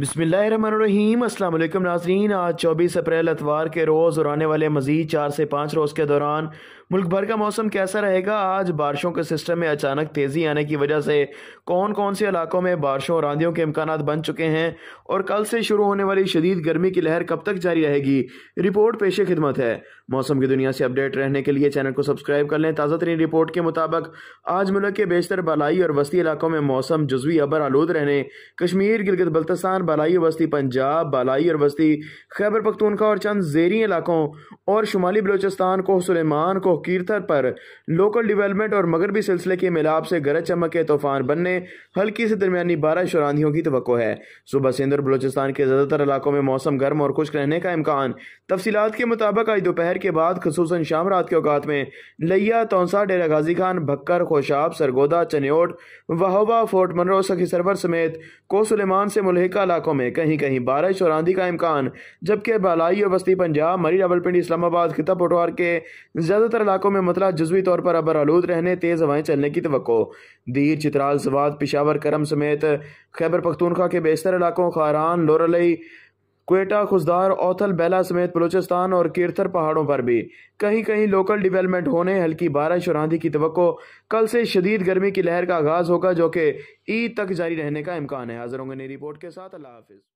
बसमीम अल्लाम नाजरीन आज चौबीस अप्रैल अतवार के रोज़ और आने वाले मज़ीद चार से पाँच रोज़ के दौरान मुल्क भर का मौसम कैसा रहेगा आज बारिशों के सिस्टम में अचानक तेज़ी आने की वजह से कौन कौन से इलाकों में बारिशों और आंधियों के इम्कान बन चुके हैं और कल से शुरू होने वाली शदीद गर्मी की लहर कब तक जारी रहेगी रिपोर्ट पेश खिदमत है मौसम की दुनिया से अपडेट रहने के लिए चैनल को सब्सक्राइब कर लें ताज़ा तरीन रिपोर्ट के मुताबिक आज मुल्क के बेशतर बालाई और वस्ती इलाकों में मौसम जजवी अबर आलूद रहने कश्मीर गिलगित बल्तस्तान बालाई वस्ती पंजाब बालाई और वस्ती खैबर पख्तूनखा और चंद जेरी इलाकों और शुमाली बलोचिस्तान को सुलेमान को कीर्थर पर लोकल डिवेलपमेंट और मगरबी सिलसिले के मिलाप से गरज चमक के तूफान बनने हल्की से दरमियानी बारिश और आंधियों की तो है सुबह सिंध और बलोचिस्तान के ज़्यादातर इलाकों में मौसम गर्म और खुश्क रहने का इम्कान तफसीत के मुताबिक आज दोपहर के बाद खसूस शाम रात के अवकात में लिया तोसा डेरा गाजी खान भक्कर खोशाब सरगोदा चनेट वाहबा फोर्ट मनरो सखी सरवर समेत को सुलेमान से मुलहिका इलाकों में कहीं कहीं बारिश और आंधी का इम्कान जबकि भलाई और बस्ती पंजाब मरी रावलपिंडी इस्लामाबाद खिता पटवार के ज़्यादातर इलाकों में मतला जजवी तौर पर अबर आलूद रहने तेज़ हवाएं चलने की तो दीर चित्राल सवाद पिशावर करम समेत खैबर पख्तूनखा के बेस्तर इलाकों खारान लोरलई कोयटा खुशदार औथल बेला समेत बलोचिस्तान और कीर्थर पहाड़ों पर भी कहीं कहीं लोकल डेवलपमेंट होने हल्की बारिश और आंधी की तो कल से शदीद गर्मी की लहर का आगाज़ होगा जो कि ईद तक जारी रहने का इम्कान है हाजिर होंगे नई रिपोर्ट के साथ अल्लाह हाफिज़